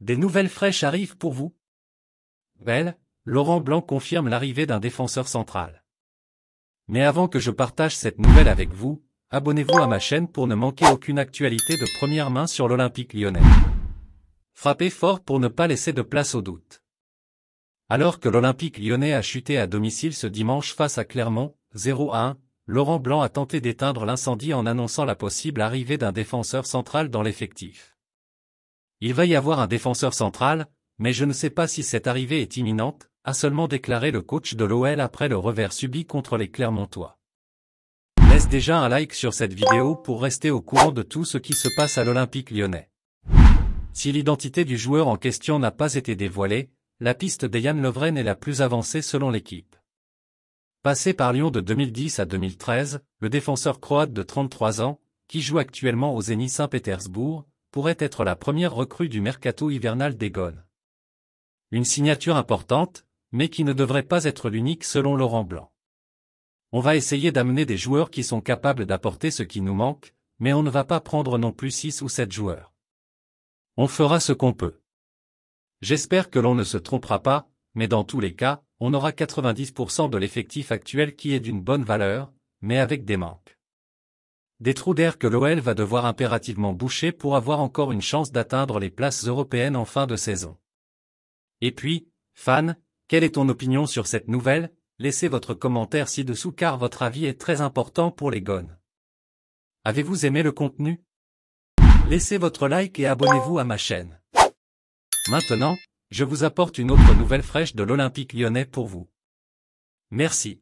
Des nouvelles fraîches arrivent pour vous Belle, Laurent Blanc confirme l'arrivée d'un défenseur central. Mais avant que je partage cette nouvelle avec vous, abonnez-vous à ma chaîne pour ne manquer aucune actualité de première main sur l'Olympique lyonnais. Frappez fort pour ne pas laisser de place au doute. Alors que l'Olympique lyonnais a chuté à domicile ce dimanche face à Clermont, 0 1, Laurent Blanc a tenté d'éteindre l'incendie en annonçant la possible arrivée d'un défenseur central dans l'effectif. Il va y avoir un défenseur central, mais je ne sais pas si cette arrivée est imminente, a seulement déclaré le coach de l'OL après le revers subi contre les Clermontois. Laisse déjà un like sur cette vidéo pour rester au courant de tout ce qui se passe à l'Olympique lyonnais. Si l'identité du joueur en question n'a pas été dévoilée, la piste d'Eyan Lovren est la plus avancée selon l'équipe. Passé par Lyon de 2010 à 2013, le défenseur croate de 33 ans, qui joue actuellement au Zénith Saint-Pétersbourg, pourrait être la première recrue du mercato hivernal des Gones. Une signature importante, mais qui ne devrait pas être l'unique selon Laurent Blanc. On va essayer d'amener des joueurs qui sont capables d'apporter ce qui nous manque, mais on ne va pas prendre non plus 6 ou 7 joueurs. On fera ce qu'on peut. J'espère que l'on ne se trompera pas, mais dans tous les cas, on aura 90% de l'effectif actuel qui est d'une bonne valeur, mais avec des manques. Des trous d'air que l'OL va devoir impérativement boucher pour avoir encore une chance d'atteindre les places européennes en fin de saison. Et puis, fan, quelle est ton opinion sur cette nouvelle Laissez votre commentaire ci-dessous car votre avis est très important pour les gones. Avez-vous aimé le contenu Laissez votre like et abonnez-vous à ma chaîne. Maintenant, je vous apporte une autre nouvelle fraîche de l'Olympique lyonnais pour vous. Merci.